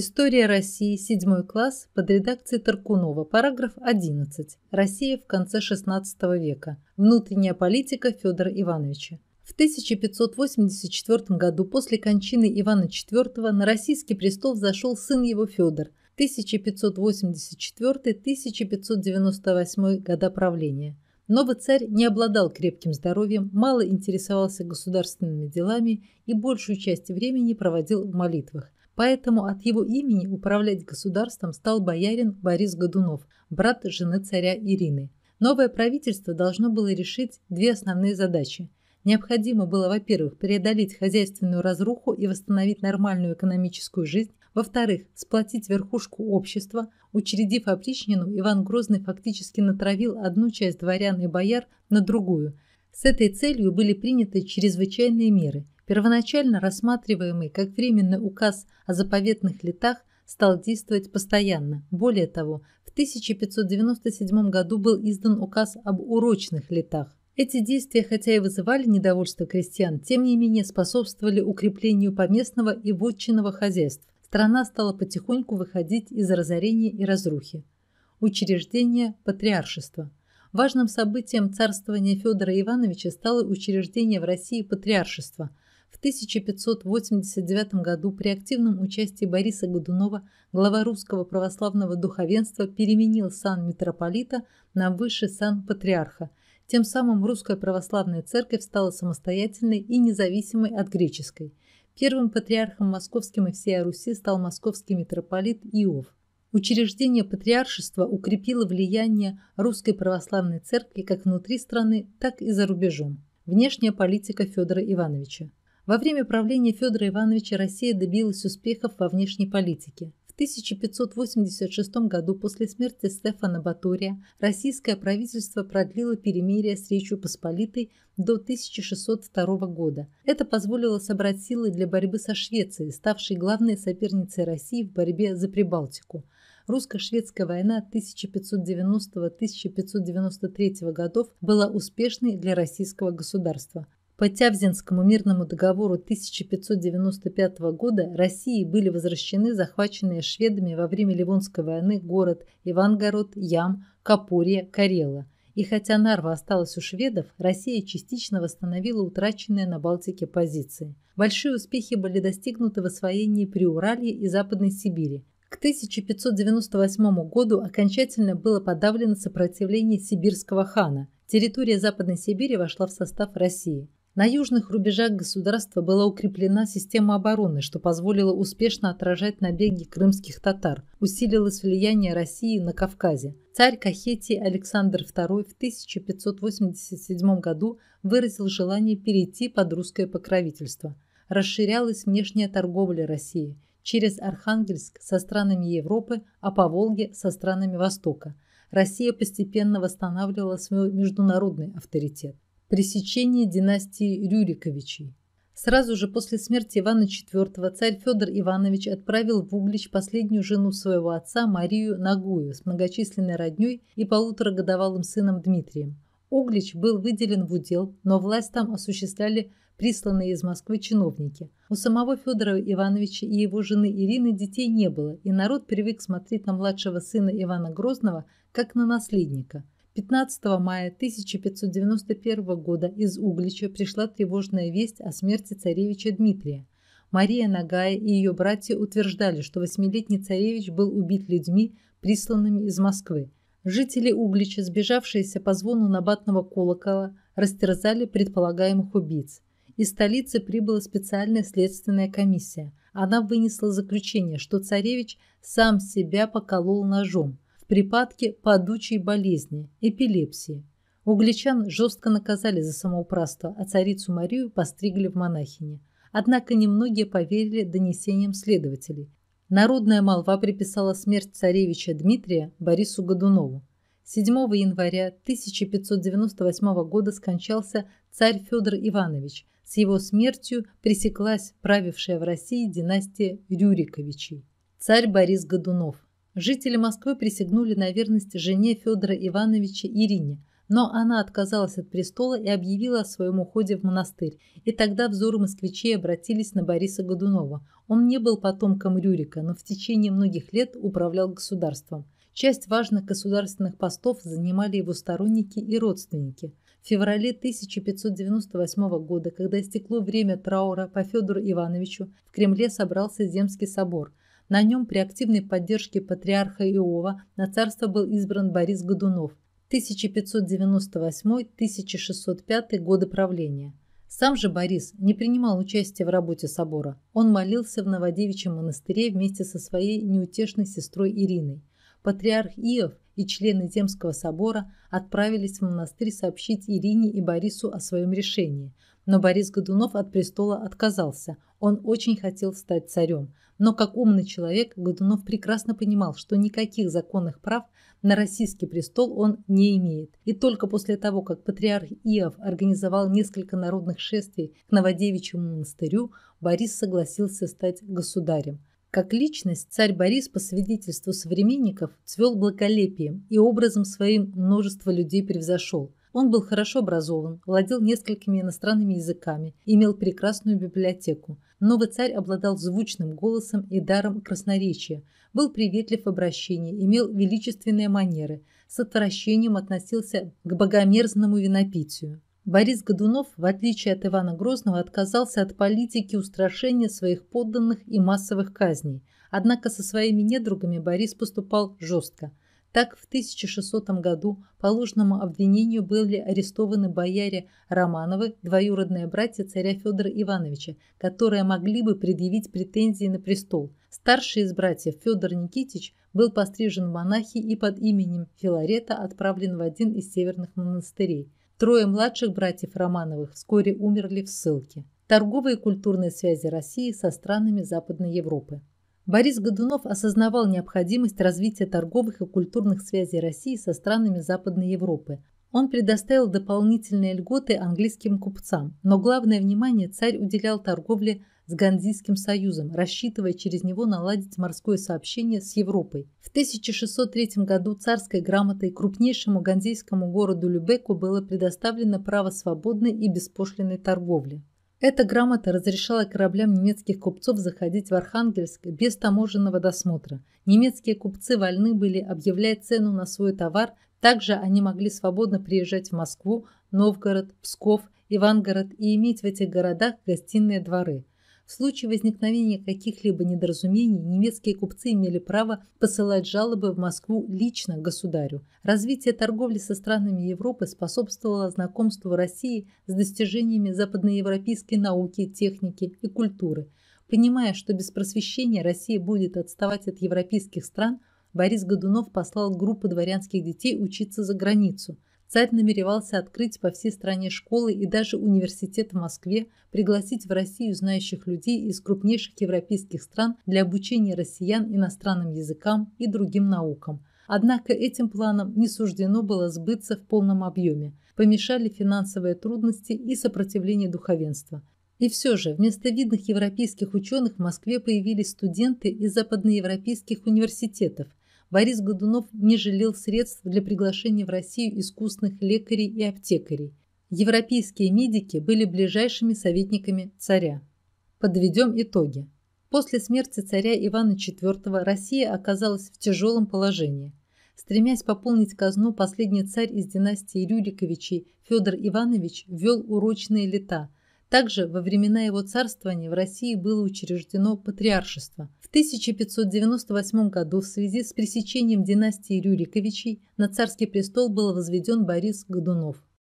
История России, 7 класс, под редакцией Таркунова, параграф 11. Россия в конце XVI века. Внутренняя политика Федора Ивановича. В 1584 году после кончины Ивана IV на российский престол зашел сын его Федор, 1584-1598 года правления. Новый царь не обладал крепким здоровьем, мало интересовался государственными делами и большую часть времени проводил в молитвах. Поэтому от его имени управлять государством стал боярин Борис Годунов, брат жены царя Ирины. Новое правительство должно было решить две основные задачи. Необходимо было, во-первых, преодолеть хозяйственную разруху и восстановить нормальную экономическую жизнь, во-вторых, сплотить верхушку общества. Учредив опричнину, Иван Грозный фактически натравил одну часть дворян и бояр на другую. С этой целью были приняты чрезвычайные меры – Первоначально рассматриваемый как временный указ о заповедных летах стал действовать постоянно. Более того, в 1597 году был издан указ об урочных летах. Эти действия, хотя и вызывали недовольство крестьян, тем не менее способствовали укреплению поместного и вотчинного хозяйств. Страна стала потихоньку выходить из разорения и разрухи. Учреждение патриаршества. Важным событием царствования Федора Ивановича стало учреждение в России патриаршества – в 1589 году при активном участии Бориса Годунова глава русского православного духовенства переменил сан митрополита на высший сан патриарха. Тем самым русская православная церковь стала самостоятельной и независимой от греческой. Первым патриархом московским и всей Руси стал московский митрополит Иов. Учреждение патриаршества укрепило влияние русской православной церкви как внутри страны, так и за рубежом. Внешняя политика Федора Ивановича. Во время правления Федора Ивановича Россия добилась успехов во внешней политике. В 1586 году после смерти Стефана Батория российское правительство продлило перемирие с Речью Посполитой до 1602 года. Это позволило собрать силы для борьбы со Швецией, ставшей главной соперницей России в борьбе за Прибалтику. Русско-шведская война 1590-1593 годов была успешной для российского государства. По Тявзинскому мирному договору 1595 года России были возвращены захваченные шведами во время Ливонской войны город Ивангород, Ям, Капория, Карела. И хотя Нарва осталась у шведов, Россия частично восстановила утраченные на Балтике позиции. Большие успехи были достигнуты в освоении Приуралья и Западной Сибири. К 1598 году окончательно было подавлено сопротивление сибирского хана. Территория Западной Сибири вошла в состав России. На южных рубежах государства была укреплена система обороны, что позволило успешно отражать набеги крымских татар, усилилось влияние России на Кавказе. Царь Кахетии Александр II в 1587 году выразил желание перейти под русское покровительство. Расширялась внешняя торговля России через Архангельск со странами Европы, а по Волге со странами Востока. Россия постепенно восстанавливала свой международный авторитет при династии Рюриковичей. Сразу же после смерти Ивана IV царь Федор Иванович отправил в Углич последнюю жену своего отца Марию Нагую с многочисленной родней и полуторагодовалым сыном Дмитрием. Углич был выделен в удел, но власть там осуществляли присланные из Москвы чиновники. У самого Федора Ивановича и его жены Ирины детей не было, и народ привык смотреть на младшего сына Ивана Грозного как на наследника – 15 мая 1591 года из Углича пришла тревожная весть о смерти царевича Дмитрия. Мария Нагая и ее братья утверждали, что восьмилетний царевич был убит людьми, присланными из Москвы. Жители Углича, сбежавшиеся по звону набатного колокола, растерзали предполагаемых убийц. Из столицы прибыла специальная следственная комиссия. Она вынесла заключение, что царевич сам себя поколол ножом – припадке падучей болезни, эпилепсии. Угличан жестко наказали за самоуправство, а царицу Марию постригли в монахини. Однако немногие поверили донесениям следователей. Народная молва приписала смерть царевича Дмитрия Борису Годунову. 7 января 1598 года скончался царь Федор Иванович. С его смертью пресеклась правившая в России династия Рюриковичей. Царь Борис Годунов Жители Москвы присягнули на верность жене Федора Ивановича Ирине, но она отказалась от престола и объявила о своем уходе в монастырь. И тогда взоры москвичей обратились на Бориса Годунова. Он не был потомком Рюрика, но в течение многих лет управлял государством. Часть важных государственных постов занимали его сторонники и родственники. В феврале 1598 года, когда истекло время траура по Федору Ивановичу, в Кремле собрался Земский собор – на нем при активной поддержке патриарха Иова на царство был избран Борис Годунов 1598-1605 годы правления. Сам же Борис не принимал участия в работе собора. Он молился в Новодевичьем монастыре вместе со своей неутешной сестрой Ириной. Патриарх Иов и члены Земского собора отправились в монастырь сообщить Ирине и Борису о своем решении – но Борис Годунов от престола отказался. Он очень хотел стать царем. Но как умный человек, Годунов прекрасно понимал, что никаких законных прав на российский престол он не имеет. И только после того, как патриарх Иов организовал несколько народных шествий к Новодевичьему монастырю, Борис согласился стать государем. Как личность царь Борис по свидетельству современников цвел благолепием и образом своим множество людей превзошел. Он был хорошо образован, владел несколькими иностранными языками, имел прекрасную библиотеку. Новый царь обладал звучным голосом и даром красноречия, был приветлив в обращении, имел величественные манеры, с отвращением относился к богомерзному винопитию. Борис Годунов, в отличие от Ивана Грозного, отказался от политики устрашения своих подданных и массовых казней. Однако со своими недругами Борис поступал жестко – так, в 1600 году по ложному обвинению были арестованы бояре Романовы, двоюродные братья царя Федора Ивановича, которые могли бы предъявить претензии на престол. Старший из братьев Федор Никитич был пострижен в монахи и под именем Филарета отправлен в один из северных монастырей. Трое младших братьев Романовых вскоре умерли в ссылке. Торговые и культурные связи России со странами Западной Европы. Борис Годунов осознавал необходимость развития торговых и культурных связей России со странами Западной Европы. Он предоставил дополнительные льготы английским купцам, но главное внимание царь уделял торговле с Ганзийским союзом, рассчитывая через него наладить морское сообщение с Европой. В 1603 году царской грамотой крупнейшему ганзейскому городу Любеку было предоставлено право свободной и беспошлиной торговли. Эта грамота разрешала кораблям немецких купцов заходить в Архангельск без таможенного досмотра. Немецкие купцы вольны были объявлять цену на свой товар, также они могли свободно приезжать в Москву, Новгород, Псков, Ивангород и иметь в этих городах гостиные дворы – в случае возникновения каких-либо недоразумений немецкие купцы имели право посылать жалобы в Москву лично государю. Развитие торговли со странами Европы способствовало знакомству России с достижениями западноевропейской науки, техники и культуры. Понимая, что без просвещения Россия будет отставать от европейских стран, Борис Годунов послал группу дворянских детей учиться за границу – Царь намеревался открыть по всей стране школы и даже университет в Москве, пригласить в Россию знающих людей из крупнейших европейских стран для обучения россиян иностранным языкам и другим наукам. Однако этим планам не суждено было сбыться в полном объеме. Помешали финансовые трудности и сопротивление духовенства. И все же, вместо видных европейских ученых в Москве появились студенты из западноевропейских университетов, Борис Годунов не жалел средств для приглашения в Россию искусных лекарей и аптекарей. Европейские медики были ближайшими советниками царя. Подведем итоги. После смерти царя Ивана IV Россия оказалась в тяжелом положении. Стремясь пополнить казну, последний царь из династии Рюриковичей Федор Иванович ввел урочные лета – также во времена его царствования в России было учреждено патриаршество. В 1598 году в связи с пресечением династии Рюриковичей на царский престол был возведен Борис Годунов.